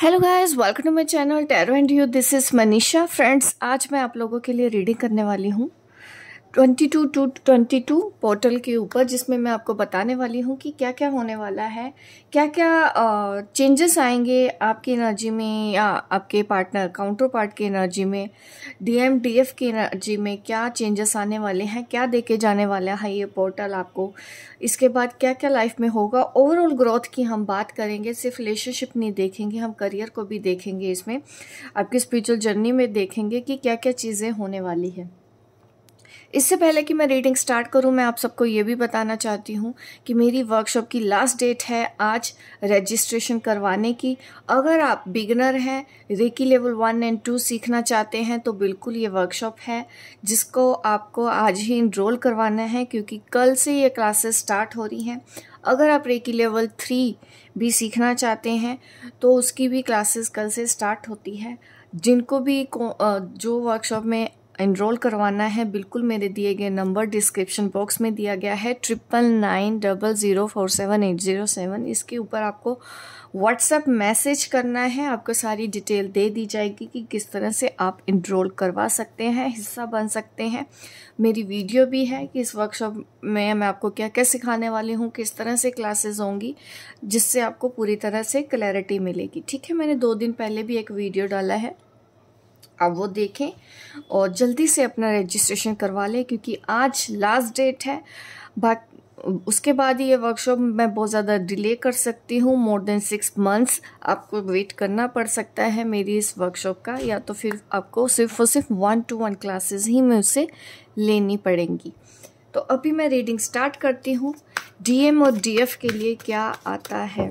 hello guys welcome to my channel tarot and you this is Manisha friends आज मैं आप लोगों के लिए रीडिंग करने वाली हूँ twenty two two twenty two portal के ऊपर जिसमें मैं आपको बताने वाली हूँ कि क्या क्या होने वाला है क्या क्या चेंजेस आएंगे आपकी एनर्जी में या आपके पार्टनर काउंटर पार्ट की एनर्जी में डी एफ की एनर्जी में क्या चेंजेस आने वाले हैं क्या देखे जाने वाला है ये पोर्टल आपको इसके बाद क्या क्या लाइफ में होगा ओवरऑल ग्रोथ की हम बात करेंगे सिर्फ रिलेशनशिप नहीं देखेंगे हम करियर को भी देखेंगे इसमें आपकी स्पिरिचुअल जर्नी में देखेंगे कि क्या क्या चीज़ें होने वाली है इससे पहले कि मैं रीडिंग स्टार्ट करूं मैं आप सबको ये भी बताना चाहती हूं कि मेरी वर्कशॉप की लास्ट डेट है आज रजिस्ट्रेशन करवाने की अगर आप बिगनर हैं reiki level one and two सीखना चाहते हैं तो बिल्कुल ये वर्कशॉप है जिसको आपको आज ही इनरोल करवाना है क्योंकि कल से ये क्लासेस स्टार्ट हो रही हैं अगर आप रेकी लेवल थ्री भी सीखना चाहते हैं तो उसकी भी क्लासेस कल से स्टार्ट होती है जिनको भी जो वर्कशॉप में एनरोल करवाना है बिल्कुल मेरे दिए गए नंबर डिस्क्रिप्शन बॉक्स में दिया गया है triple nine double zero four seven eight zero seven इसके ऊपर आपको व्हाट्सएप मैसेज करना है आपको सारी डिटेल दे दी जाएगी कि किस तरह से आप इनरोल करवा सकते हैं हिस्सा बन सकते हैं मेरी वीडियो भी है कि इस वर्कशॉप में मैं आपको क्या क्या सिखाने वाली हूँ किस तरह से क्लासेस होंगी जिससे आपको पूरी तरह से क्लैरिटी मिलेगी ठीक है मैंने दो दिन पहले भी एक वीडियो डाला है आप वो देखें और जल्दी से अपना रजिस्ट्रेशन करवा लें क्योंकि आज लास्ट डेट है बाकी उसके बाद ये वर्कशॉप मैं बहुत ज़्यादा डिले कर सकती हूँ मोर देन सिक्स मंथ्स आपको वेट करना पड़ सकता है मेरी इस वर्कशॉप का या तो फिर आपको सिर्फ और सिर्फ वन टू वन क्लासेस ही में उसे लेनी पड़ेंगी तो अभी मैं रीडिंग स्टार्ट करती हूँ डीएम और डीएफ के लिए क्या आता है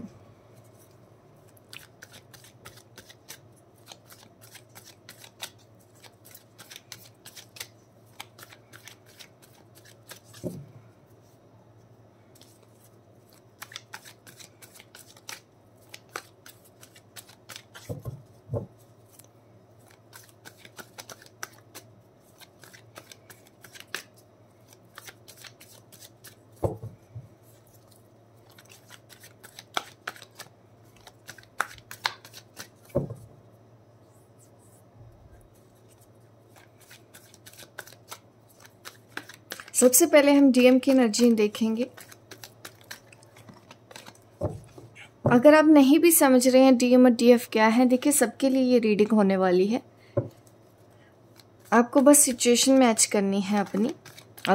सबसे पहले हम डीएम की एनर्जी देखेंगे अगर आप नहीं भी समझ रहे हैं डीएम और डीएफ क्या है देखिए सबके लिए ये रीडिंग होने वाली है आपको बस सिचुएशन मैच करनी है अपनी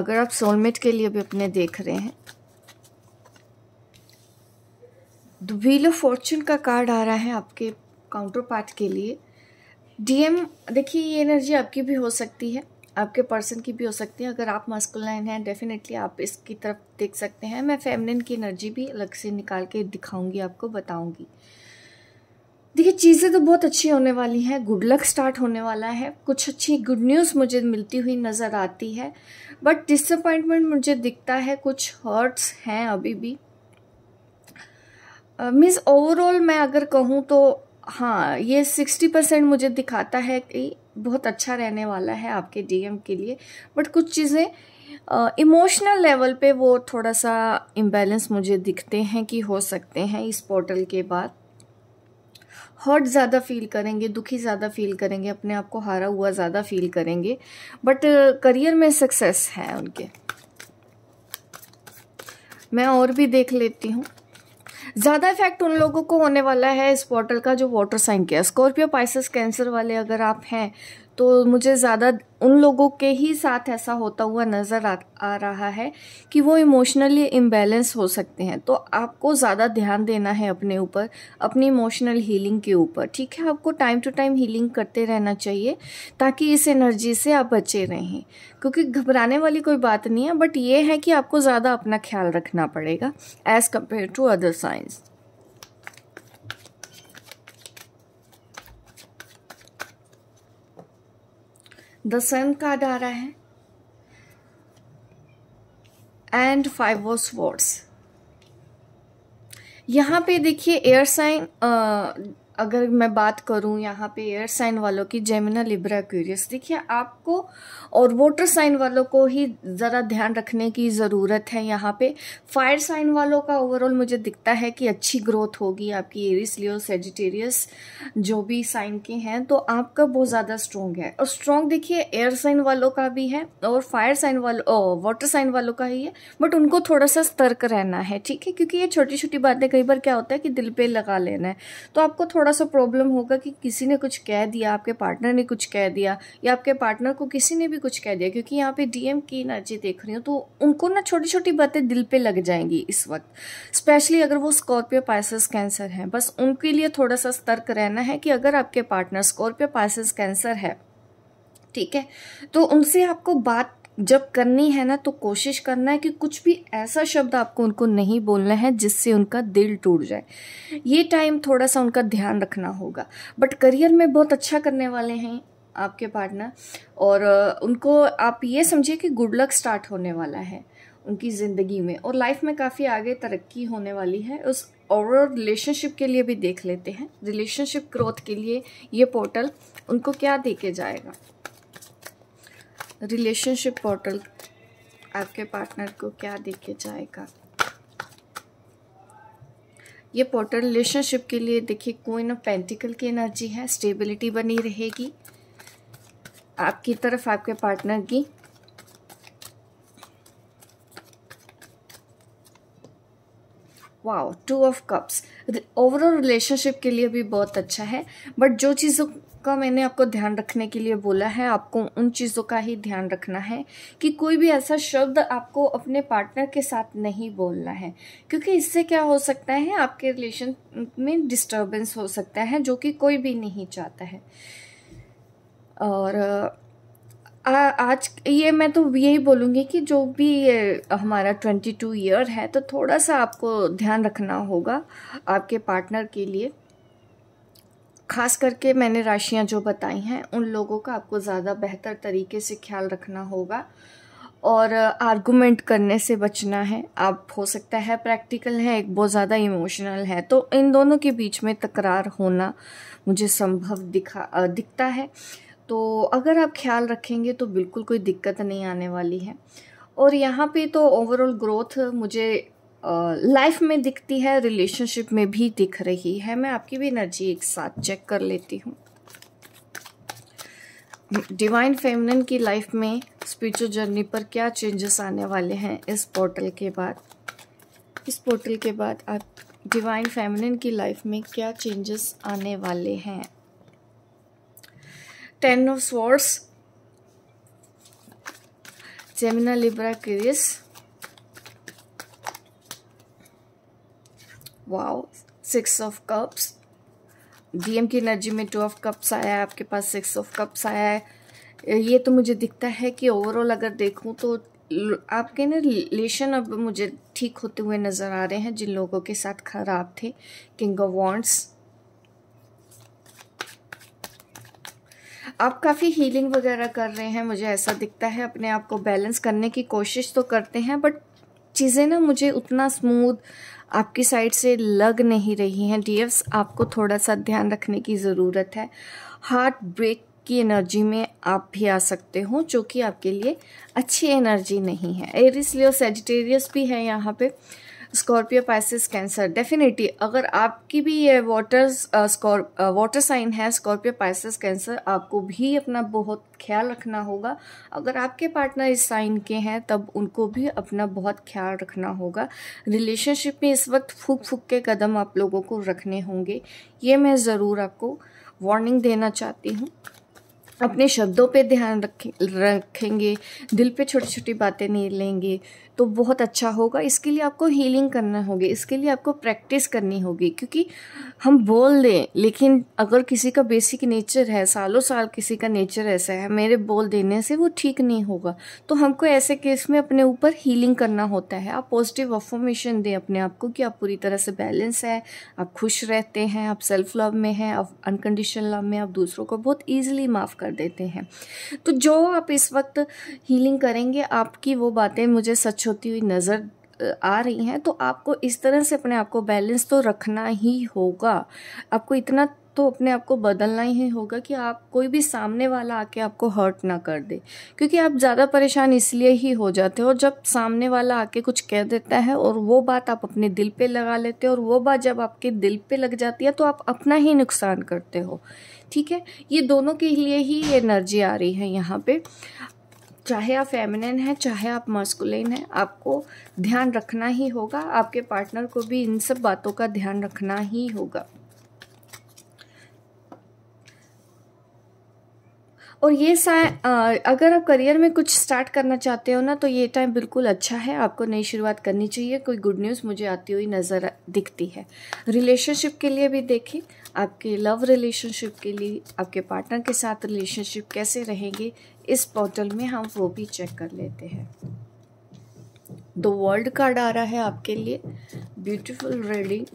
अगर आप सोलमेट के लिए भी अपने देख रहे हैं व्हील ऑफ फॉर्चून का कार्ड आ रहा है आपके काउंटर पार्ट के लिए डीएम देखिए ये एनर्जी आपकी भी हो सकती है आपके पर्सन की भी हो सकती है अगर आप मस्कुलाइन हैं डेफिनेटली आप इसकी तरफ देख सकते हैं मैं फेमिनिन की एनर्जी भी अलग से निकाल के दिखाऊंगी आपको बताऊंगी देखिए चीज़ें तो बहुत अच्छी होने वाली हैं गुड लक स्टार्ट होने वाला है कुछ अच्छी गुड न्यूज़ मुझे मिलती हुई नज़र आती है बट डिसअपॉइंटमेंट मुझे दिखता है कुछ हर्ट्स हैं अभी भी मीन्स uh, ओवरऑल मैं अगर कहूँ तो हाँ ये सिक्सटी परसेंट मुझे दिखाता है कि बहुत अच्छा रहने वाला है आपके डीएम के लिए बट कुछ चीज़ें इमोशनल लेवल पे वो थोड़ा सा इम्बेलेंस मुझे दिखते हैं कि हो सकते हैं इस पोर्टल के बाद हर्ट ज़्यादा फील करेंगे दुखी ज़्यादा फील करेंगे अपने आप को हारा हुआ ज़्यादा फील करेंगे बट करियर में सक्सेस है उनके मैं और भी देख लेती हूँ ज़्यादा इफेक्ट उन लोगों को होने वाला है इस पोर्टल का जो वाटर साइन किया स्कॉर्पियो पाइसिस कैंसर वाले अगर आप हैं तो मुझे ज़्यादा उन लोगों के ही साथ ऐसा होता हुआ नज़र आ, आ रहा है कि वो इमोशनली इम्बेलेंस हो सकते हैं तो आपको ज़्यादा ध्यान देना है अपने ऊपर अपनी इमोशनल हीलिंग के ऊपर ठीक है आपको टाइम टू टाइम हीलिंग करते रहना चाहिए ताकि इस एनर्जी से आप बचे रहें क्योंकि घबराने वाली कोई बात नहीं है बट ये है कि आपको ज़्यादा अपना ख्याल रखना पड़ेगा as compare to other signs the sun card आ रहा है एंड फाइव वो स्वॉर्ड्स यहाँ पे देखिए एयर साइन अगर मैं बात करूं यहाँ पे एयर साइन वालों की जेमिना लिब्रा क्यूरियस देखिए आपको और वोटर साइन वालों को ही ज़रा ध्यान रखने की ज़रूरत है यहाँ पे फायर साइन वालों का ओवरऑल मुझे दिखता है कि अच्छी ग्रोथ होगी आपकी एरिस लियो सेजिटेरियस जो भी साइन के हैं तो आपका बहुत ज़्यादा स्ट्रॉन्ग है और स्ट्रॉन्ग देखिए एयर साइन वालों का भी है और फायर साइन वालों वाटर साइन वालों का ही है बट उनको थोड़ा सा सतर्क रहना है ठीक है क्योंकि ये छोटी छोटी बातें कई बार क्या होता है कि दिल पर लगा लेना है तो आपको थोड़ा थोड़ा सा प्रॉब्लम होगा कि किसी ने कुछ कह दिया आपके पार्टनर ने कुछ कह दिया या आपके पार्टनर को किसी ने भी कुछ कह दिया क्योंकि यहाँ पे डीएम की एनर्जी देख रही हूँ तो उनको ना छोटी छोटी बातें दिल पे लग जाएंगी इस वक्त स्पेशली अगर वो स्कॉर्पियो पाइसिस कैंसर हैं बस उनके लिए थोड़ा सा सतर्क रहना है कि अगर आपके पार्टनर स्कॉर्पियो पाइसिस कैंसर है ठीक है तो उनसे आपको बात जब करनी है ना तो कोशिश करना है कि कुछ भी ऐसा शब्द आपको उनको नहीं बोलना है जिससे उनका दिल टूट जाए ये टाइम थोड़ा सा उनका ध्यान रखना होगा बट करियर में बहुत अच्छा करने वाले हैं आपके पार्टनर और उनको आप ये समझिए कि गुड लक स्टार्ट होने वाला है उनकी ज़िंदगी में और लाइफ में काफ़ी आगे तरक्की होने वाली है उस ओवरऑल रिलेशनशिप के लिए भी देख लेते हैं रिलेशनशिप ग्रोथ के लिए ये पोर्टल उनको क्या दे के जाएगा रिलेशनशिप पोर्टल आपके पार्टनर को क्या देखे जाएगा ये पोर्टल रिलेशनशिप के लिए देखिए कोई ना पेंटिकल की एनर्जी है स्टेबिलिटी बनी रहेगी आपकी तरफ आपके पार्टनर की wow two of cups overall relationship के लिए भी बहुत अच्छा है बट जो चीज़ों का मैंने आपको ध्यान रखने के लिए बोला है आपको उन चीज़ों का ही ध्यान रखना है कि कोई भी ऐसा शब्द आपको अपने पार्टनर के साथ नहीं बोलना है क्योंकि इससे क्या हो सकता है आपके रिलेशन में डिस्टर्बेंस हो सकता है जो कि कोई भी नहीं चाहता है और आ, आज ये मैं तो यही बोलूँगी कि जो भी हमारा ट्वेंटी टू ईयर है तो थोड़ा सा आपको ध्यान रखना होगा आपके पार्टनर के लिए ख़ास करके मैंने राशियाँ जो बताई हैं उन लोगों का आपको ज़्यादा बेहतर तरीके से ख्याल रखना होगा और आर्गूमेंट करने से बचना है आप हो सकता है प्रैक्टिकल है एक बहुत ज़्यादा इमोशनल है तो इन दोनों के बीच में तकरार होना मुझे संभव दिखा दिखता है तो अगर आप ख्याल रखेंगे तो बिल्कुल कोई दिक्कत नहीं आने वाली है और यहाँ पे तो ओवरऑल ग्रोथ मुझे लाइफ में दिखती है रिलेशनशिप में भी दिख रही है मैं आपकी भी एनर्जी एक साथ चेक कर लेती हूँ डिवाइन फेमिनिन की लाइफ में स्पिरिचुअल जर्नी पर क्या चेंजेस आने वाले हैं इस पोर्टल के बाद इस पोर्टल के बाद आप डिवाइन फेमिनिन की लाइफ में क्या चेंजेस आने वाले हैं ten of swords Gemini Libra क्रिस wow six of cups DM की एनर्जी में टू ऑफ कप्स आया है आपके पास सिक्स ऑफ कप्स आया है ये तो मुझे दिखता है कि ओवरऑल अगर देखूं तो आपके ना रिलेशन अब मुझे ठीक होते हुए नज़र आ रहे हैं जिन लोगों के साथ खराब थे किंग ऑफ वॉन्ट्स आप काफ़ी हीलिंग वगैरह कर रहे हैं मुझे ऐसा दिखता है अपने आप को बैलेंस करने की कोशिश तो करते हैं बट चीज़ें ना मुझे उतना स्मूथ आपकी साइड से लग नहीं रही हैं डियर्स आपको थोड़ा सा ध्यान रखने की ज़रूरत है हार्ट ब्रेक की एनर्जी में आप भी आ सकते हो जो कि आपके लिए अच्छी एनर्जी नहीं है एरिस लियो सेजिटेरियस भी है यहाँ पे स्कॉर्पियो पाइसिस कैंसर डेफिनेटली अगर आपकी भी ये वाटर्स वाटर साइन है स्कॉर्पियो पाइसिस कैंसर आपको भी अपना बहुत ख्याल रखना होगा अगर आपके पार्टनर इस साइन के हैं तब उनको भी अपना बहुत ख्याल रखना होगा रिलेशनशिप में इस वक्त फूक फूक के कदम आप लोगों को रखने होंगे ये मैं ज़रूर आपको वार्निंग देना चाहती हूँ अपने शब्दों पे ध्यान रखें रखेंगे दिल पे छोटी छोटी बातें नहीं लेंगे तो बहुत अच्छा होगा इसके लिए आपको हीलिंग करना होगी इसके लिए आपको प्रैक्टिस करनी होगी क्योंकि हम बोल दें लेकिन अगर किसी का बेसिक नेचर है सालों साल किसी का नेचर ऐसा है मेरे बोल देने से वो ठीक नहीं होगा तो हमको ऐसे केस में अपने ऊपर हीलिंग करना होता है आप पॉजिटिव अफॉर्मेशन दें अपने आप को कि आप पूरी तरह से बैलेंस है आप खुश रहते हैं आप सेल्फ लव में हैं आप अनकंडीशनल लव में आप दूसरों को बहुत ईजिली माफ़ कर देते हैं तो जो आप इस वक्त हीलिंग करेंगे आपकी वो बातें मुझे सच मैच होती हुई नज़र आ रही हैं तो आपको इस तरह से अपने आप को बैलेंस तो रखना ही होगा आपको इतना तो अपने आप को बदलना ही होगा कि आप कोई भी सामने वाला आके आपको हर्ट ना कर दे क्योंकि आप ज़्यादा परेशान इसलिए ही हो जाते हो और जब सामने वाला आके कुछ कह देता है और वो बात आप अपने दिल पे लगा लेते हो और वो बात जब आपके दिल पे लग जाती है तो आप अपना ही नुकसान करते हो ठीक है ये दोनों के लिए ही एनर्जी आ रही है यहाँ पे चाहे आप फेमिनिन हैं चाहे आप मस्कुलिन हैं आपको ध्यान रखना ही होगा आपके पार्टनर को भी इन सब बातों का ध्यान रखना ही होगा और ये अगर आप करियर में कुछ स्टार्ट करना चाहते हो ना तो ये टाइम बिल्कुल अच्छा है आपको नई शुरुआत करनी चाहिए कोई गुड न्यूज़ मुझे आती हुई नज़र दिखती है रिलेशनशिप के लिए भी देखें आपके लव रिलेशनशिप के लिए आपके पार्टनर के साथ रिलेशनशिप कैसे रहेंगे इस पोर्टल में हम वो भी चेक कर लेते हैं दो वर्ल्ड कार्ड आ रहा है आपके लिए ब्यूटीफुल रीडिंग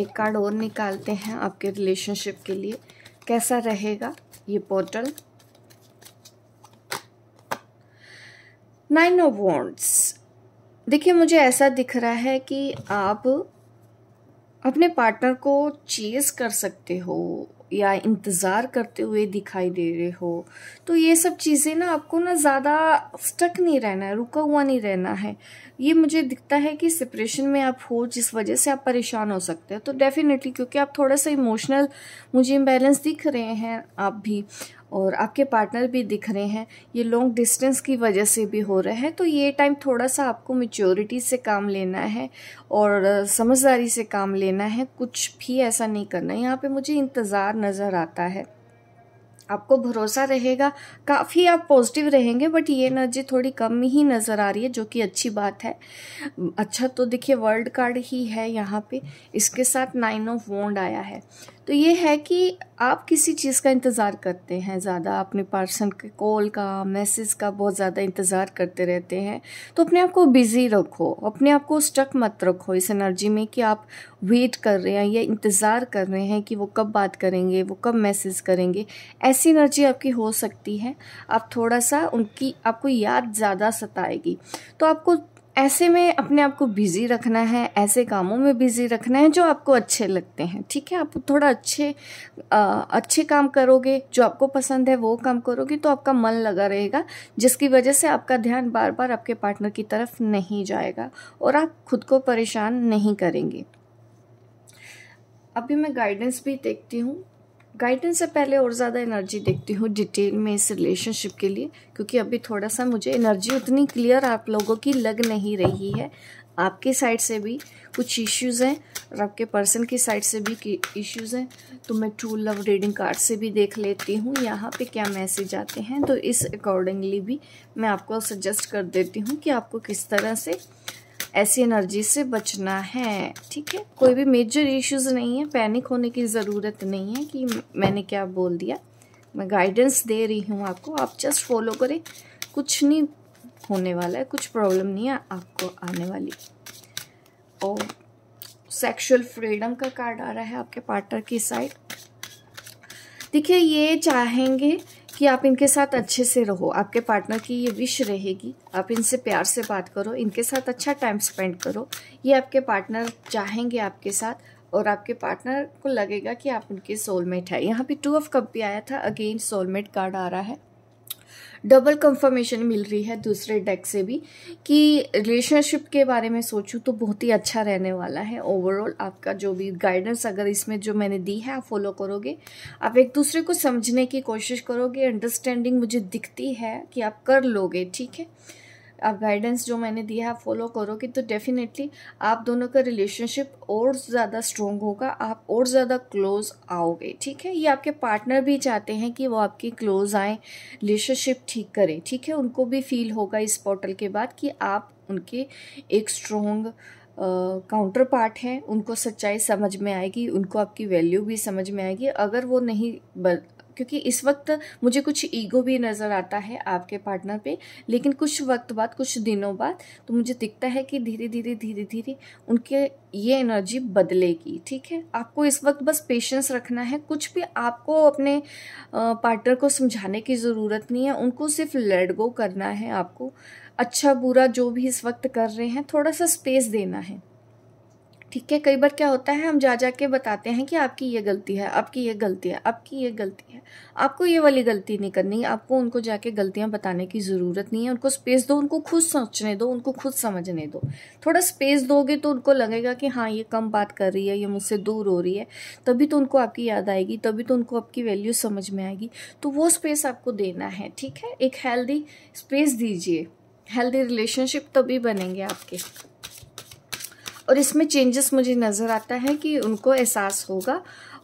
एक कार्ड और निकालते हैं आपके रिलेशनशिप के लिए कैसा रहेगा ये पोर्टल नाइन ऑफ वॉन्ट्स देखिए मुझे ऐसा दिख रहा है कि आप अपने पार्टनर को चेज कर सकते हो या इंतज़ार करते हुए दिखाई दे रहे हो तो ये सब चीज़ें ना आपको ना ज़्यादा स्टक नहीं रहना है रुका हुआ नहीं रहना है ये मुझे दिखता है कि सेपरेशन में आप हो जिस वजह से आप परेशान हो सकते हैं तो डेफ़िनेटली क्योंकि आप थोड़ा सा इमोशनल मुझे इम्बेलेंस दिख रहे हैं आप भी और आपके पार्टनर भी दिख रहे हैं ये लॉन्ग डिस्टेंस की वजह से भी हो रहा है तो ये टाइम थोड़ा सा आपको मेच्योरिटी से काम लेना है और समझदारी से काम लेना है कुछ भी ऐसा नहीं करना यहाँ पे मुझे इंतज़ार नज़र आता है आपको भरोसा रहेगा काफ़ी आप पॉजिटिव रहेंगे बट ये एनर्जी थोड़ी कम ही नज़र आ रही है जो कि अच्छी बात है अच्छा तो देखिए वर्ल्ड कार्ड ही है यहाँ पे इसके साथ नाइन ऑफ वोंड आया है तो ये है कि आप किसी चीज़ का इंतज़ार करते हैं ज़्यादा अपने पर्सन के कॉल का मैसेज का बहुत ज़्यादा इंतज़ार करते रहते हैं तो अपने आप को बिज़ी रखो अपने आप को स्टक मत रखो इस एनर्जी में कि आप वेट कर रहे हैं या इंतज़ार कर रहे हैं कि वो कब बात करेंगे वो कब मैसेज करेंगे ऐसी एनर्जी आपकी हो सकती है आप थोड़ा सा उनकी आपको याद ज़्यादा सताएगी तो आपको ऐसे में अपने आप को बिज़ी रखना है ऐसे कामों में बिज़ी रखना है जो आपको अच्छे लगते हैं ठीक है आप थोड़ा अच्छे आ, अच्छे काम करोगे जो आपको पसंद है वो काम करोगे तो आपका मन लगा रहेगा जिसकी वजह से आपका ध्यान बार बार आपके पार्टनर की तरफ नहीं जाएगा और आप खुद को परेशान नहीं करेंगे अभी मैं गाइडेंस भी देखती हूँ गाइडेंस से पहले और ज़्यादा एनर्जी देखती हूँ डिटेल में इस रिलेशनशिप के लिए क्योंकि अभी थोड़ा सा मुझे एनर्जी उतनी क्लियर आप लोगों की लग नहीं रही है आपके साइड से भी कुछ इश्यूज हैं और आपके पर्सन की साइड से भी इश्यूज हैं तो मैं ट्रू लव रीडिंग कार्ड से भी देख लेती हूँ यहाँ पे क्या मैसेज आते हैं तो इस अकॉर्डिंगली भी मैं आपको सजेस्ट कर देती हूँ कि आपको किस तरह से ऐसी एनर्जी से बचना है ठीक है कोई भी मेजर इश्यूज नहीं है पैनिक होने की ज़रूरत नहीं है कि मैंने क्या बोल दिया मैं गाइडेंस दे रही हूँ आपको आप जस्ट फॉलो करें कुछ नहीं होने वाला है कुछ प्रॉब्लम नहीं है आपको आने वाली और सेक्सुअल फ्रीडम का कार्ड आ रहा है आपके पार्टनर की साइड देखिए ये चाहेंगे कि आप इनके साथ अच्छे से रहो आपके पार्टनर की ये विश रहेगी आप इनसे प्यार से बात करो इनके साथ अच्छा टाइम स्पेंड करो ये आपके पार्टनर चाहेंगे आपके साथ और आपके पार्टनर को लगेगा कि आप उनके सोलमेट है यहाँ पे टू ऑफ कप भी आया था अगेन सोलमेट कार्ड आ रहा है डबल कंफर्मेशन मिल रही है दूसरे डेक से भी कि रिलेशनशिप के बारे में सोचूं तो बहुत ही अच्छा रहने वाला है ओवरऑल आपका जो भी गाइडेंस अगर इसमें जो मैंने दी है आप फॉलो करोगे आप एक दूसरे को समझने की कोशिश करोगे अंडरस्टैंडिंग मुझे दिखती है कि आप कर लोगे ठीक है आप गाइडेंस जो मैंने दिया है फॉलो करोगे तो डेफिनेटली आप दोनों का रिलेशनशिप और ज़्यादा स्ट्रोंग होगा आप और ज़्यादा क्लोज आओगे ठीक है ये आपके पार्टनर भी चाहते हैं कि वो आपकी क्लोज आए रिलेशनशिप ठीक करें ठीक है उनको भी फील होगा इस पोर्टल के बाद कि आप उनके एक स्ट्रोंग काउंटर पार्ट हैं उनको सच्चाई समझ में आएगी उनको आपकी वैल्यू भी समझ में आएगी अगर वो नहीं क्योंकि इस वक्त मुझे कुछ ईगो भी नज़र आता है आपके पार्टनर पे लेकिन कुछ वक्त बाद कुछ दिनों बाद तो मुझे दिखता है कि धीरे धीरे धीरे धीरे उनके ये एनर्जी बदलेगी ठीक है आपको इस वक्त बस पेशेंस रखना है कुछ भी आपको अपने पार्टनर को समझाने की ज़रूरत नहीं है उनको सिर्फ लेट गो करना है आपको अच्छा बुरा जो भी इस वक्त कर रहे हैं थोड़ा सा स्पेस देना है ठीक है कई बार क्या होता है हम जा जा के बताते हैं कि आपकी ये गलती है आपकी ये गलती है आपकी ये गलती है आपको ये वाली गलती नहीं करनी आपको उनको जाके गलतियाँ बताने की ज़रूरत नहीं है उनको स्पेस दो उनको खुद सोचने दो उनको खुद समझने दो थोड़ा स्पेस दोगे तो उनको लगेगा कि हाँ ये कम बात कर रही है ये मुझसे दूर हो रही है तभी तो उनको आपकी याद आएगी तभी तो उनको आपकी वैल्यू समझ में आएगी तो वो स्पेस आपको देना है ठीक है एक हेल्दी स्पेस दीजिए हेल्दी रिलेशनशिप तभी बनेंगे आपके और इसमें चेंजेस मुझे नज़र आता है कि उनको एहसास होगा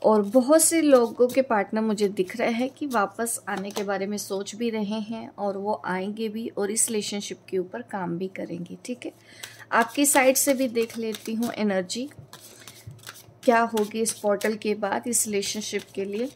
और बहुत से लोगों के पार्टनर मुझे दिख रहे हैं कि वापस आने के बारे में सोच भी रहे हैं और वो आएंगे भी और इस रिलेशनशिप के ऊपर काम भी करेंगे ठीक है आपकी साइड से भी देख लेती हूँ एनर्जी क्या होगी इस पोर्टल के बाद इस रिलेशनशिप के लिए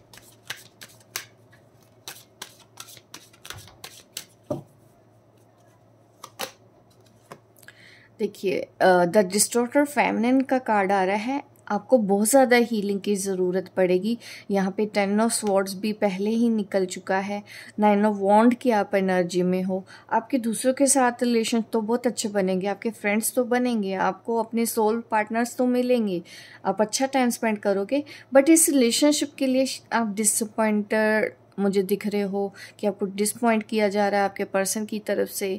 देखिए द डिस्टोटर फैमिलिन का कार्ड आ रहा है आपको बहुत ज़्यादा हीलिंग की ज़रूरत पड़ेगी यहाँ पे टेन ऑफ स्वॉर्ड्स भी पहले ही निकल चुका है नाइन ऑफ वॉन्ड की आप एनर्जी में हो आपके दूसरों के साथ रिलेशन तो बहुत अच्छे बनेंगे आपके फ्रेंड्स तो बनेंगे आपको अपने सोल पार्टनर्स तो मिलेंगे आप अच्छा टाइम स्पेंड करोगे बट इस रिलेशनशिप के लिए आप डिसअपॉइंटेड मुझे दिख रहे हो कि आपको डिसपॉइंट किया जा रहा है आपके पर्सन की तरफ से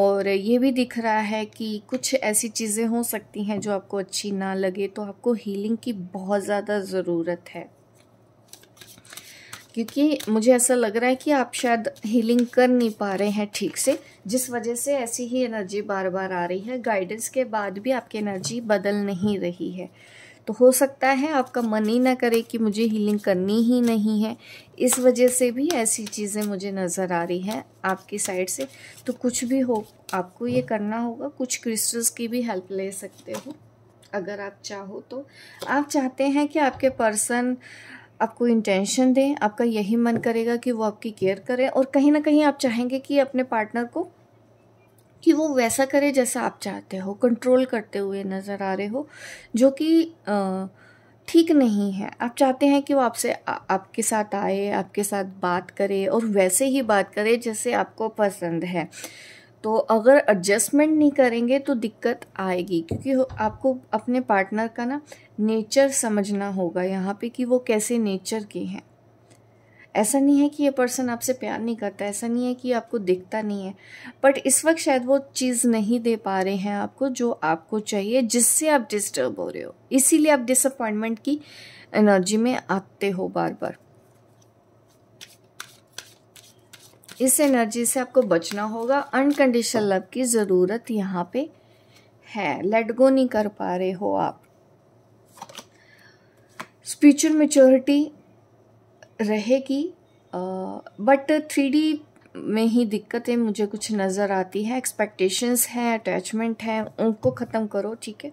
और ये भी दिख रहा है कि कुछ ऐसी चीज़ें हो सकती हैं जो आपको अच्छी ना लगे तो आपको हीलिंग की बहुत ज़्यादा ज़रूरत है क्योंकि मुझे ऐसा लग रहा है कि आप शायद हीलिंग कर नहीं पा रहे हैं ठीक से जिस वजह से ऐसी ही एनर्जी बार बार आ रही है गाइडेंस के बाद भी आपकी एनर्जी बदल नहीं रही है तो हो सकता है आपका मन ही ना करे कि मुझे हीलिंग करनी ही नहीं है इस वजह से भी ऐसी चीज़ें मुझे नज़र आ रही हैं आपकी साइड से तो कुछ भी हो आपको ये करना होगा कुछ क्रिस्टल्स की भी हेल्प ले सकते हो अगर आप चाहो तो आप चाहते हैं कि आपके पर्सन आपको इंटेंशन दें आपका यही मन करेगा कि वो आपकी केयर करें और कहीं ना कहीं आप चाहेंगे कि अपने पार्टनर को कि वो वैसा करे जैसा आप चाहते हो कंट्रोल करते हुए नज़र आ रहे हो जो कि ठीक नहीं है आप चाहते हैं कि वो आपसे आपके साथ आए आपके साथ बात करे और वैसे ही बात करे जैसे आपको पसंद है तो अगर एडजस्टमेंट नहीं करेंगे तो दिक्कत आएगी क्योंकि आपको अपने पार्टनर का ना नेचर समझना होगा यहाँ पे कि वो कैसे नेचर के हैं ऐसा नहीं है कि ये पर्सन आपसे प्यार नहीं करता ऐसा नहीं है कि आपको दिखता नहीं है बट इस वक्त शायद वो चीज़ नहीं दे पा रहे हैं आपको जो आपको चाहिए जिससे आप डिस्टर्ब हो रहे हो इसीलिए आप डिसअपॉइंटमेंट की एनर्जी में आते हो बार बार इस एनर्जी से आपको बचना होगा अनकंडीशनल लव की ज़रूरत यहाँ पे है लेट गो नहीं कर पा रहे हो आप स्पिरिचुअल मेच्योरिटी रहेगी बट थ्री डी में ही दिक्कतें मुझे कुछ नज़र आती है एक्सपेक्टेशंस हैं अटैचमेंट हैं उनको ख़त्म करो ठीक है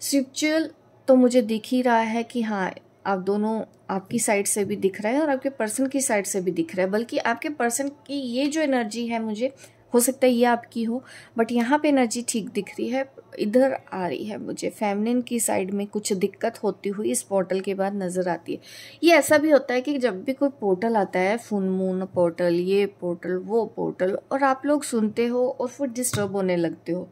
स्पिरिचुअल तो मुझे दिख ही रहा है कि हाँ आप दोनों आपकी साइड से भी दिख रहा है और आपके पर्सन की साइड से भी दिख रहा है बल्कि आपके पर्सन की ये जो एनर्जी है मुझे हो सकता है ये आपकी हो बट यहाँ पे एनर्जी ठीक दिख रही है इधर आ रही है मुझे फैमिलिन की साइड में कुछ दिक्कत होती हुई इस पोर्टल के बाद नज़र आती है ये ऐसा भी होता है कि जब भी कोई पोर्टल आता है फून मून पोर्टल ये पोर्टल वो पोर्टल और आप लोग सुनते हो और फिर डिस्टर्ब होने लगते हो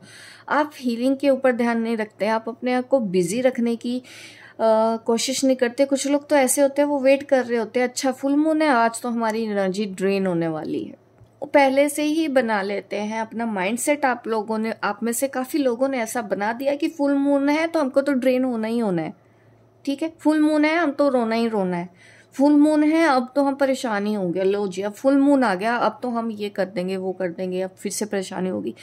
आप हीलिंग के ऊपर ध्यान नहीं रखते आप अपने आप को बिज़ी रखने की आ, कोशिश नहीं करते कुछ लोग तो ऐसे होते हैं वो वेट कर रहे होते हैं अच्छा फुल मून है आज तो हमारी एनर्जी ड्रेन होने वाली है पहले से ही बना लेते हैं अपना माइंडसेट आप लोगों ने आप में से काफ़ी लोगों ने ऐसा बना दिया कि फुल मून है तो हमको तो ड्रेन होना ही होना है ठीक है फुल मून है हम तो रोना ही रोना है फुल मून है अब तो हम परेशानी होंगे लो जी अब फुल मून आ गया अब तो हम ये कर देंगे वो कर देंगे अब फिर से परेशानी होगी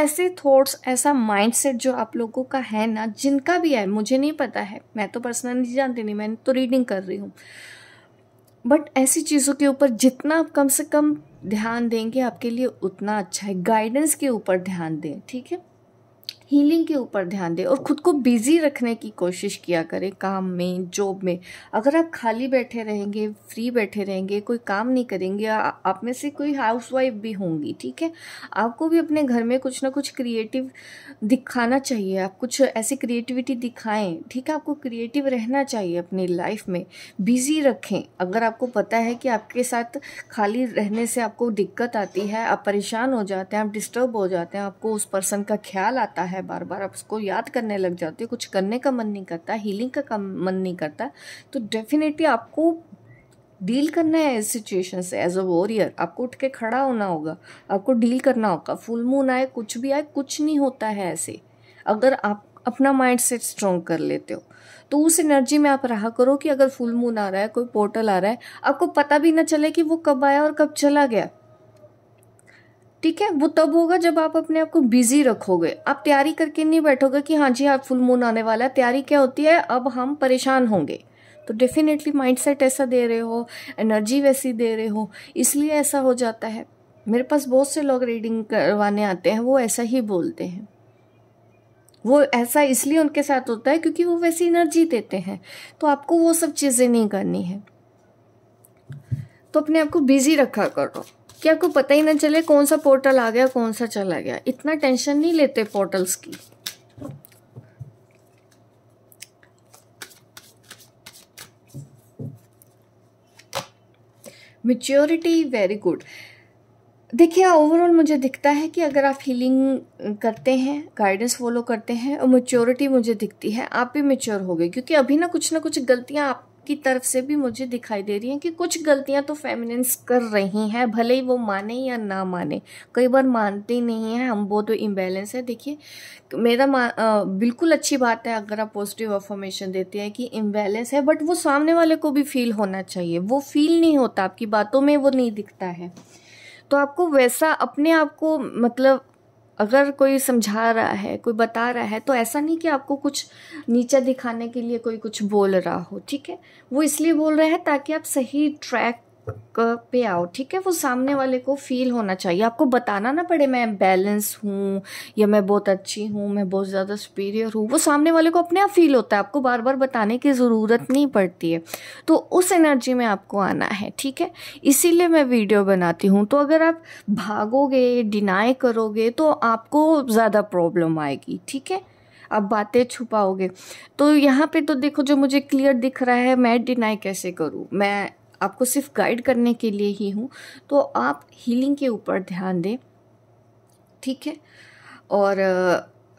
ऐसे थॉट्स ऐसा माइंडसेट जो आप लोगों का है ना जिनका भी है मुझे नहीं पता है मैं तो पर्सनली जानती नहीं मैं तो रीडिंग कर रही हूँ बट ऐसी चीज़ों के ऊपर जितना आप कम से कम ध्यान देंगे आपके लिए उतना अच्छा है गाइडेंस के ऊपर ध्यान दें ठीक है हीलिंग के ऊपर ध्यान दें और ख़ुद को बिज़ी रखने की कोशिश किया करें काम में जॉब में अगर आप खाली बैठे रहेंगे फ्री बैठे रहेंगे कोई काम नहीं करेंगे आ, आप में से कोई हाउसवाइफ भी होंगी ठीक है आपको भी अपने घर में कुछ ना कुछ क्रिएटिव दिखाना चाहिए आप कुछ ऐसी क्रिएटिविटी दिखाएं ठीक है आपको क्रिएटिव रहना चाहिए अपनी लाइफ में बिज़ी रखें अगर आपको पता है कि आपके साथ खाली रहने से आपको दिक्कत आती है आप परेशान हो जाते हैं आप डिस्टर्ब हो जाते हैं आपको उस पर्सन का ख्याल आता है है बार बार आप उसको याद करने लग जाते हो कुछ करने का मन नहीं करता हीलिंग का कम मन नहीं करता तो डेफिनेटली आपको डील करना है इस सिचुएशन से एज अ वॉरियर आपको उठ के खड़ा होना होगा आपको डील करना होगा फुल मून आए कुछ भी आए कुछ नहीं होता है ऐसे अगर आप अपना माइंड सेट स्ट्रॉन्ग कर लेते हो तो उस एनर्जी में आप रहा करो कि अगर फुल मून आ रहा है कोई पोर्टल आ रहा है आपको पता भी ना चले कि वो कब आया और कब चला गया ठीक है वो तब होगा जब आप अपने आप को बिजी रखोगे आप तैयारी करके नहीं बैठोगे कि हाँ जी हाँ फुल मून आने वाला है तैयारी क्या होती है अब हम परेशान होंगे तो डेफिनेटली माइंडसेट ऐसा दे रहे हो एनर्जी वैसी दे रहे हो इसलिए ऐसा हो जाता है मेरे पास बहुत से लोग रीडिंग करवाने आते हैं वो ऐसा ही बोलते हैं वो ऐसा इसलिए उनके साथ होता है क्योंकि वो वैसी एनर्जी देते हैं तो आपको वो सब चीज़ें नहीं करनी है तो अपने आप को बिजी रखा करो कि आपको पता ही ना चले कौन सा पोर्टल आ गया कौन सा चला गया इतना टेंशन नहीं लेते पोर्टल्स की मेच्योरिटी वेरी गुड देखिए ओवरऑल मुझे दिखता है कि अगर आप हीलिंग करते हैं गाइडेंस फॉलो करते हैं और मेच्योरिटी मुझे दिखती है आप भी मेच्योर हो गए क्योंकि अभी ना कुछ ना कुछ गलतियां आप की तरफ से भी मुझे दिखाई दे रही है कि कुछ गलतियां तो फेमिनिन्स कर रही हैं भले ही वो माने या ना माने कई बार मानते नहीं हैं हम वो तो इम्बेलेंस है देखिए मेरा आ, बिल्कुल अच्छी बात है अगर आप पॉजिटिव अफॉर्मेशन देते हैं कि इम्बेलेंस है बट वो सामने वाले को भी फील होना चाहिए वो फील नहीं होता आपकी बातों में वो नहीं दिखता है तो आपको वैसा अपने आप को मतलब अगर कोई समझा रहा है कोई बता रहा है तो ऐसा नहीं कि आपको कुछ नीचा दिखाने के लिए कोई कुछ बोल रहा हो ठीक है वो इसलिए बोल रहा है ताकि आप सही ट्रैक पे आओ ठीक है वो सामने वाले को फील होना चाहिए आपको बताना ना पड़े मैं बैलेंस हूँ या मैं बहुत अच्छी हूँ मैं बहुत ज़्यादा सुपीरियर हूँ वो सामने वाले को अपने आप फील होता है आपको बार बार बताने की ज़रूरत नहीं पड़ती है तो उस एनर्जी में आपको आना है ठीक है इसीलिए मैं वीडियो बनाती हूँ तो अगर आप भागोगे डिनाई करोगे तो आपको ज़्यादा प्रॉब्लम आएगी ठीक है आप बातें छुपाओगे तो यहाँ पे तो देखो जो मुझे क्लियर दिख रहा है मैं डिनाई कैसे करूँ मैं आपको सिर्फ गाइड करने के लिए ही हूँ तो आप हीलिंग के ऊपर ध्यान दें ठीक है और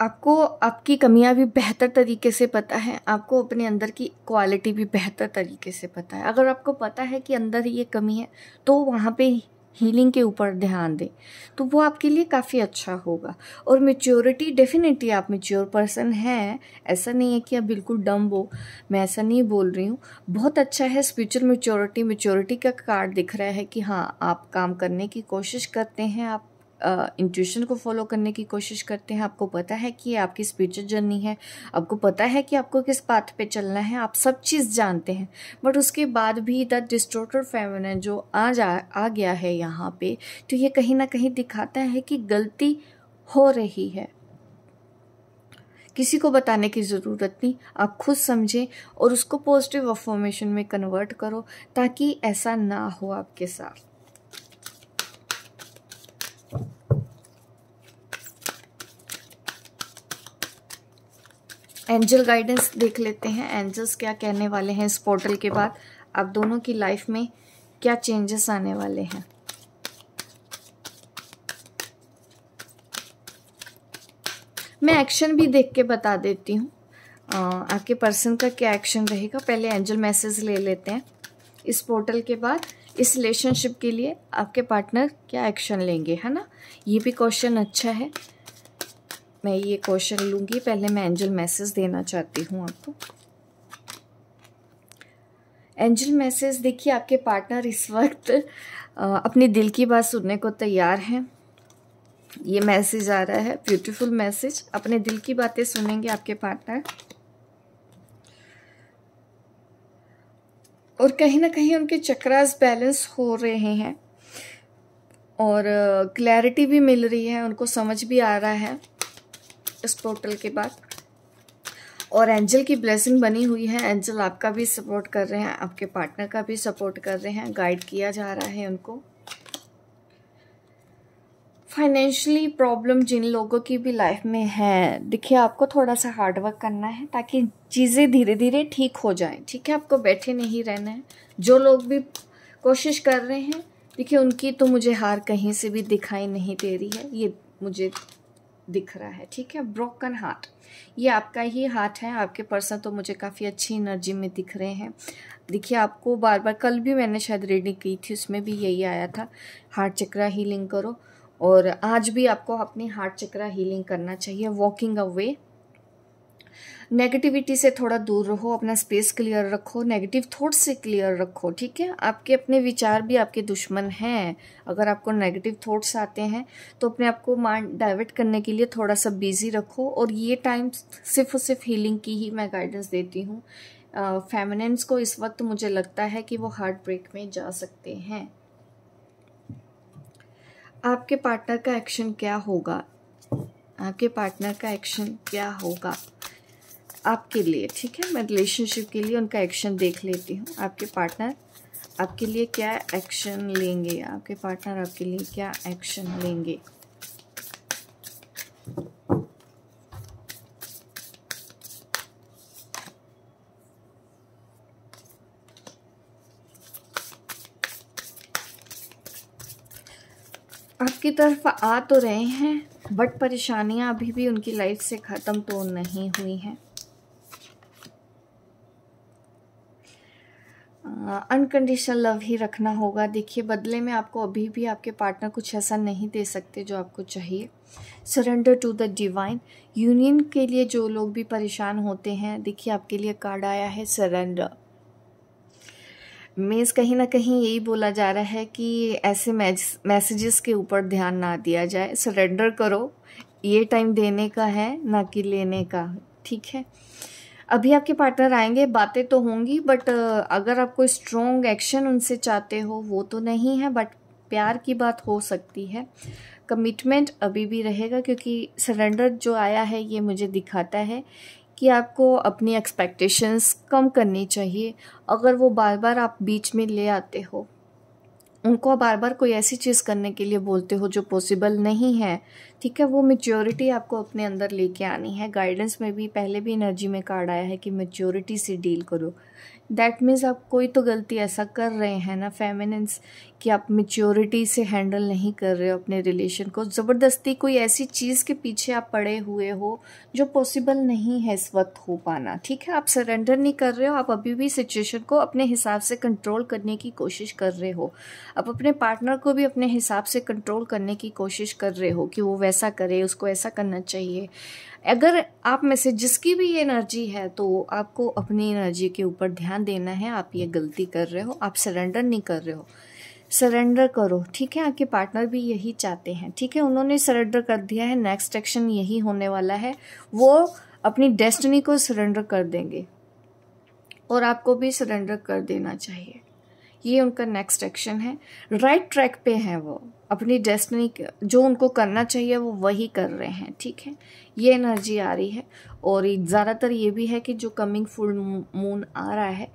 आपको आपकी कमियाँ भी बेहतर तरीके से पता है आपको अपने अंदर की क्वालिटी भी बेहतर तरीके से पता है अगर आपको पता है कि अंदर ये कमी है तो वहाँ पे हीलिंग के ऊपर ध्यान दें तो वो आपके लिए काफ़ी अच्छा होगा और मेच्योरिटी डेफिनेटली आप मेच्योर पर्सन हैं ऐसा नहीं है कि आप बिल्कुल डम हो मैं ऐसा नहीं बोल रही हूँ बहुत अच्छा है स्पिरिचुअल मेच्योरिटी मेच्योरिटी का कार्ड दिख रहा है कि हाँ आप काम करने की कोशिश करते हैं आप इंट्यूशन को फॉलो करने की कोशिश करते हैं आपको पता है कि ये आपकी स्पिरिचुअल जर्नी है आपको पता है कि आपको किस पाथ पे चलना है आप सब चीज़ जानते हैं बट उसके बाद भी द डिस्टोटेड फेमिन जो आ जा आ गया है यहाँ पे तो ये कहीं ना कहीं दिखाता है कि गलती हो रही है किसी को बताने की ज़रूरत नहीं आप खुद समझें और उसको पॉजिटिव अफॉर्मेशन में कन्वर्ट करो ताकि ऐसा ना हो आपके साथ एंजल गाइडेंस देख लेते हैं एंजल्स क्या कहने वाले हैं इस पोर्टल के बाद आप दोनों की लाइफ में क्या चेंजेस आने वाले हैं मैं एक्शन भी देख के बता देती हूँ आपके पर्सन का क्या एक्शन रहेगा पहले एंजल मैसेज ले लेते हैं इस पोर्टल के बाद इस रिलेशनशिप के लिए आपके पार्टनर क्या एक्शन लेंगे है ना ये भी क्वेश्चन अच्छा है मैं ये क्वेश्चन लूँगी पहले मैं एंजल मैसेज देना चाहती हूँ आपको एंजल मैसेज देखिए आपके पार्टनर इस वक्त अपने दिल की बात सुनने को तैयार हैं ये मैसेज आ रहा है ब्यूटीफुल मैसेज अपने दिल की बातें सुनेंगे आपके पार्टनर और कहीं ना कहीं उनके चक्रास बैलेंस हो रहे हैं और क्लैरिटी भी मिल रही है उनको समझ भी आ रहा है इस पोर्टल के बाद और एंजल की ब्लेसिंग बनी हुई है एंजल आपका भी सपोर्ट कर रहे हैं आपके पार्टनर का भी सपोर्ट कर रहे हैं गाइड किया जा रहा है उनको फाइनेंशियली प्रॉब्लम जिन लोगों की भी लाइफ में है देखिए आपको थोड़ा सा हार्डवर्क करना है ताकि चीज़ें धीरे धीरे ठीक हो जाएं ठीक है आपको बैठे नहीं रहना है जो लोग भी कोशिश कर रहे हैं देखिए उनकी तो मुझे हार कहीं से भी दिखाई नहीं दे रही है ये मुझे दिख रहा है ठीक है ब्रोकन हार्ट ये आपका ही हार्ट है आपके पर्सन तो मुझे काफ़ी अच्छी एनर्जी में दिख रहे हैं देखिए आपको बार बार कल भी मैंने शायद रीडिंग की थी उसमें भी यही आया था हार्ट चक्रा हीलिंग करो और आज भी आपको अपनी हार्ट चक्रा हीलिंग करना चाहिए वॉकिंग अवे नेगेटिविटी से थोड़ा दूर रहो अपना स्पेस क्लियर रखो नेगेटिव थॉट से क्लियर रखो ठीक है आपके अपने विचार भी आपके दुश्मन हैं अगर आपको नेगेटिव थॉट्स आते हैं तो अपने आप को माइंड डाइवर्ट करने के लिए थोड़ा सा बिजी रखो और ये टाइम सिर्फ और सिर्फ हीलिंग की ही मैं गाइडेंस देती हूँ फेमिनेंस को इस वक्त मुझे लगता है कि वो हार्ट ब्रेक में जा सकते हैं आपके पार्टनर का एक्शन क्या होगा आपके पार्टनर का एक्शन क्या होगा आपके लिए ठीक है मैं रिलेशनशिप के लिए उनका एक्शन देख लेती हूँ आपके पार्टनर आपके लिए क्या एक्शन लेंगे आपके पार्टनर आपके लिए क्या एक्शन लेंगे आपकी तरफ आ तो रहे हैं बट परेशानियां अभी भी उनकी लाइफ से ख़त्म तो नहीं हुई हैं अनकंडीशनल लव ही रखना होगा देखिए बदले में आपको अभी भी आपके पार्टनर कुछ ऐसा नहीं दे सकते जो आपको चाहिए surrender to the divine union के लिए जो लोग भी परेशान होते हैं देखिए आपके लिए कार्ड आया है सरेंडर मीन्स कहीं ना कहीं यही बोला जा रहा है कि ऐसे मैसेजेस के ऊपर ध्यान ना दिया जाए सरेंडर करो ये टाइम देने का है ना कि लेने का ठीक है अभी आपके पार्टनर आएंगे बातें तो होंगी बट अगर आप कोई स्ट्रॉन्ग एक्शन उनसे चाहते हो वो तो नहीं है बट प्यार की बात हो सकती है कमिटमेंट अभी भी रहेगा क्योंकि सरेंडर जो आया है ये मुझे दिखाता है कि आपको अपनी एक्सपेक्टेशंस कम करनी चाहिए अगर वो बार बार आप बीच में ले आते हो उनको बार बार कोई ऐसी चीज़ करने के लिए बोलते हो जो पॉसिबल नहीं है ठीक है वो मेच्योरिटी आपको अपने अंदर लेके आनी है गाइडेंस में भी पहले भी एनर्जी में कार्ड आया है कि मेच्योरिटी से डील करो दैट मीन्स आप कोई तो गलती ऐसा कर रहे हैं ना फेमिनेंस कि आप मेच्योरिटी से हैंडल नहीं कर रहे हो अपने रिलेशन को ज़बरदस्ती कोई ऐसी चीज़ के पीछे आप पड़े हुए हो जो पॉसिबल नहीं है इस वक्त हो पाना ठीक है आप सरेंडर नहीं कर रहे हो आप अभी भी सिचुएशन को अपने हिसाब से कंट्रोल करने की कोशिश कर रहे हो आप अपने पार्टनर को भी अपने हिसाब से कंट्रोल करने की कोशिश कर रहे हो कि वो वैसे ऐसा करे उसको ऐसा करना चाहिए अगर आप में से जिसकी भी एनर्जी है तो आपको अपनी एनर्जी के ऊपर ध्यान देना है आप ये गलती कर रहे हो आप सरेंडर नहीं कर रहे हो सरेंडर करो ठीक है आपके पार्टनर भी यही चाहते हैं ठीक है उन्होंने सरेंडर कर दिया है नेक्स्ट एक्शन यही होने वाला है वो अपनी डेस्टिनी को सरेंडर कर देंगे और आपको भी सरेंडर कर देना चाहिए ये उनका नेक्स्ट एक्शन है राइट ट्रैक पे हैं वो अपनी डेस्टिनी जो उनको करना चाहिए वो वही कर रहे हैं ठीक है ये एनर्जी आ रही है और ज़्यादातर ये भी है कि जो कमिंग फुल मून आ रहा है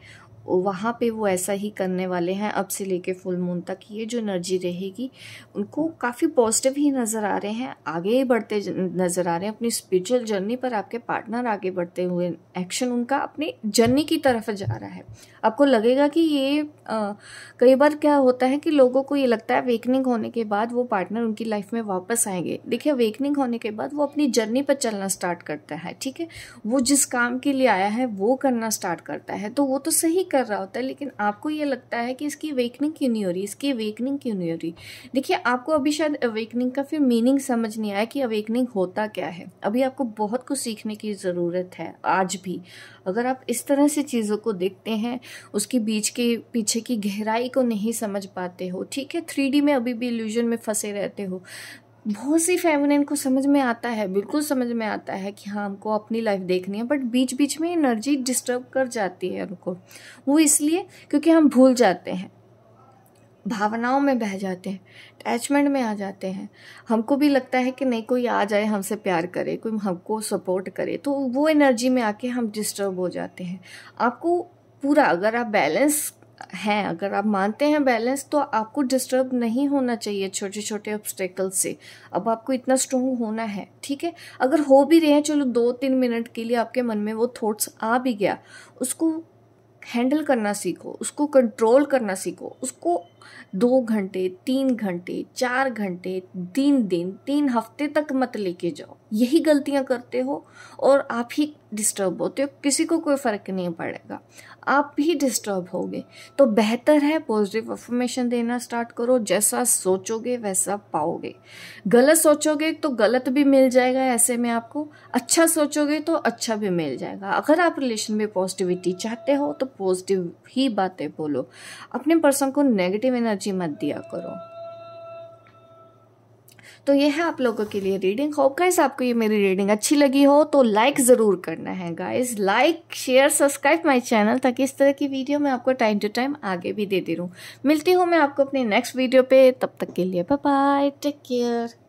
वहाँ पे वो ऐसा ही करने वाले हैं अब से लेके फुल मून तक ये जो एनर्जी रहेगी उनको काफ़ी पॉजिटिव ही नज़र आ रहे हैं आगे ही बढ़ते नज़र आ रहे हैं अपनी स्पिरिचुअल जर्नी पर आपके पार्टनर आगे बढ़ते हुए एक्शन उनका अपनी जर्नी की तरफ जा रहा है आपको लगेगा कि ये कई बार क्या होता है कि लोगों को ये लगता है वेकनिंग होने के बाद वो पार्टनर उनकी लाइफ में वापस आएंगे देखिए वेकनिंग होने के बाद वो अपनी जर्नी पर चलना स्टार्ट करता है ठीक है वो जिस काम के लिए आया है वो करना स्टार्ट करता है तो वो तो सही कर कर रहा होता है लेकिन आपको ये लगता है कि इसकी अवेकनिंग क्यों नहीं हो रही इसकी अवेकनिंग क्यों नहीं हो रही देखिए आपको अभी शायद अवेकनिंग का फिर मीनिंग समझ नहीं आया कि अवेकनिंग होता क्या है अभी आपको बहुत कुछ सीखने की ज़रूरत है आज भी अगर आप इस तरह से चीज़ों को देखते हैं उसके बीच के पीछे की गहराई को नहीं समझ पाते हो ठीक है थ्री में अभी भी इल्यूजन में फंसे रहते हो बहुत सी फेमिनिन को समझ में आता है बिल्कुल समझ में आता है कि हाँ हमको अपनी लाइफ देखनी है बट बीच बीच में एनर्जी डिस्टर्ब कर जाती है उनको वो इसलिए क्योंकि हम भूल जाते हैं भावनाओं में बह जाते हैं अटैचमेंट में आ जाते हैं हमको भी लगता है कि नहीं कोई आ जाए हमसे प्यार करे कोई हमको सपोर्ट करे तो वो एनर्जी में आके हम डिस्टर्ब हो जाते हैं आपको पूरा अगर आप बैलेंस हैं अगर आप मानते हैं बैलेंस तो आपको डिस्टर्ब नहीं होना चाहिए छोटे छोटे ऑब्स्टेकल से अब आपको इतना स्ट्रोंग होना है ठीक है अगर हो भी रहे हैं चलो दो तीन मिनट के लिए आपके मन में वो थॉट्स आ भी गया उसको हैंडल करना सीखो उसको कंट्रोल करना सीखो उसको दो घंटे तीन घंटे चार घंटे तीन दिन तीन हफ्ते तक मत लेके जाओ यही गलतियां करते हो और आप ही डिस्टर्ब होते हो किसी को कोई फ़र्क नहीं पड़ेगा आप ही डिस्टर्ब होगे तो बेहतर है पॉजिटिव अफर्मेशन देना स्टार्ट करो जैसा सोचोगे वैसा पाओगे गलत सोचोगे तो गलत भी मिल जाएगा ऐसे में आपको अच्छा सोचोगे तो अच्छा भी मिल जाएगा अगर आप रिलेशन में पॉजिटिविटी चाहते हो तो पॉजिटिव ही बातें बोलो अपने पर्सन को नेगेटिव एनर्जी मत दिया करो तो ये है आप लोगों के लिए रीडिंग होप गाइस आपको ये मेरी रीडिंग अच्छी लगी हो तो लाइक ज़रूर करना है guys like share subscribe my channel ताकि इस तरह की वीडियो मैं आपको टाइम टू टाइम आगे भी दे दे रूँ मिलती हूँ मैं आपको अपने नेक्स्ट वीडियो पे तब तक के लिए बाय बाय टेक केयर